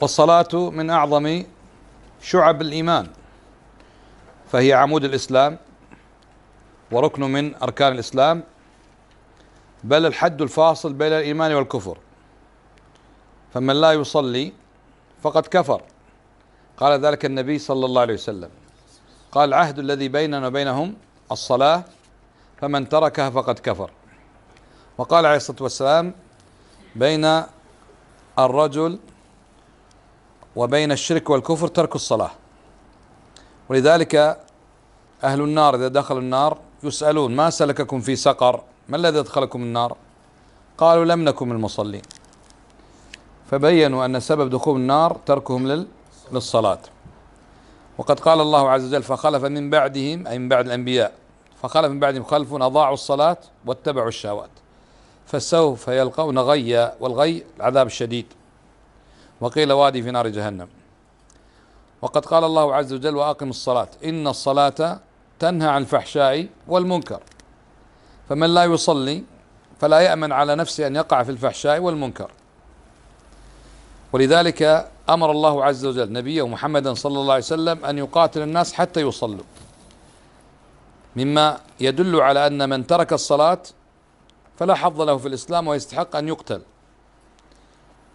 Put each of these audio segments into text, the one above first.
فالصلاة من أعظم شعب الإيمان فهي عمود الإسلام وركن من أركان الإسلام بل الحد الفاصل بين الإيمان والكفر فمن لا يصلي فقد كفر قال ذلك النبي صلى الله عليه وسلم قال العهد الذي بيننا وبينهم الصلاة فمن تركها فقد كفر وقال عليه الصلاة والسلام بين الرجل وبين الشرك والكفر ترك الصلاة ولذلك أهل النار إذا دخلوا النار يسألون ما سلككم في سقر ما الذي أدخلكم النار قالوا لم نكن من المصلين فبينوا أن سبب دخول النار تركهم للصلاة وقد قال الله عز وجل فخلف من بعدهم أي من بعد الأنبياء فخلف من بعدهم خلف أضاعوا الصلاة واتبعوا الشهوات فسوف يلقون غيا والغي العذاب الشديد وقيل وادي في نار جهنم وقد قال الله عز وجل واقم الصلاه ان الصلاه تنهى عن الفحشاء والمنكر فمن لا يصلي فلا يامن على نفسه ان يقع في الفحشاء والمنكر ولذلك امر الله عز وجل نبيه محمدا صلى الله عليه وسلم ان يقاتل الناس حتى يصلوا مما يدل على ان من ترك الصلاه فلا حظ له في الاسلام ويستحق ان يقتل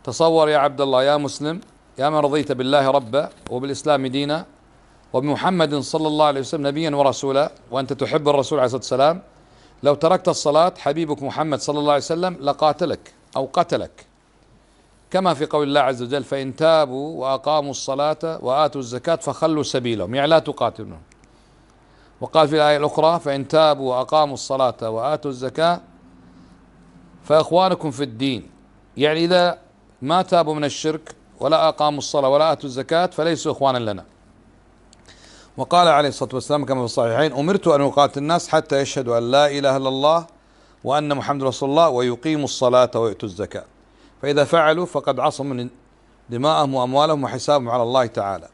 تصور يا عبد الله يا مسلم يا من رضيت بالله ربا وبالإسلام دينا وبمحمد صلى الله عليه وسلم نبيا ورسولا وأنت تحب الرسول عليه الصلاة والسلام لو تركت الصلاة حبيبك محمد صلى الله عليه وسلم لقاتلك أو قتلك كما في قول الله عز وجل فإن تابوا وأقاموا الصلاة وآتوا الزكاة فخلوا سبيلهم يعني لا تقاتلهم وقال في الآية الأخرى فإن تابوا وأقاموا الصلاة وآتوا الزكاة فإخوانكم في الدين يعني إذا ما تابوا من الشرك ولا أقاموا الصلاة ولا آتوا الزكاة فليسوا إخوانا لنا وقال عليه الصلاة والسلام كما في الصحيحين أمرت أن أقاتل الناس حتى يشهدوا أن لا إله إلا الله وأن محمد رسول الله ويقيموا الصلاة ويؤتوا الزكاة فإذا فعلوا فقد عصوا من دماءهم وأموالهم وحسابهم على الله تعالى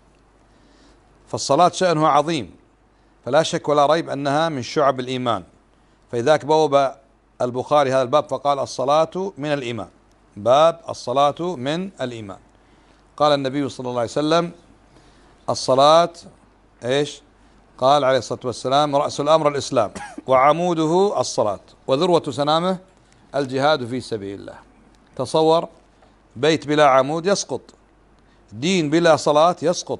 فالصلاة شأنها عظيم فلا شك ولا ريب أنها من شعب الإيمان فلذلك بوب البخاري هذا الباب فقال الصلاة من الإيمان باب الصلاة من الإيمان قال النبي صلى الله عليه وسلم الصلاة ايش؟ قال عليه الصلاة والسلام رأس الأمر الإسلام وعموده الصلاة وذروة سنامه الجهاد في سبيل الله تصور بيت بلا عمود يسقط دين بلا صلاة يسقط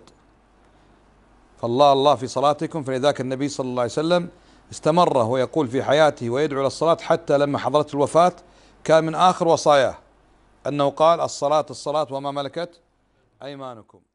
فالله الله في صلاتكم فلذاك النبي صلى الله عليه وسلم استمر ويقول في حياته ويدعو إلى الصلاة حتى لما حضرت الوفاة كان من آخر وصاياه أنه قال الصلاة الصلاة وما ملكت أيمانكم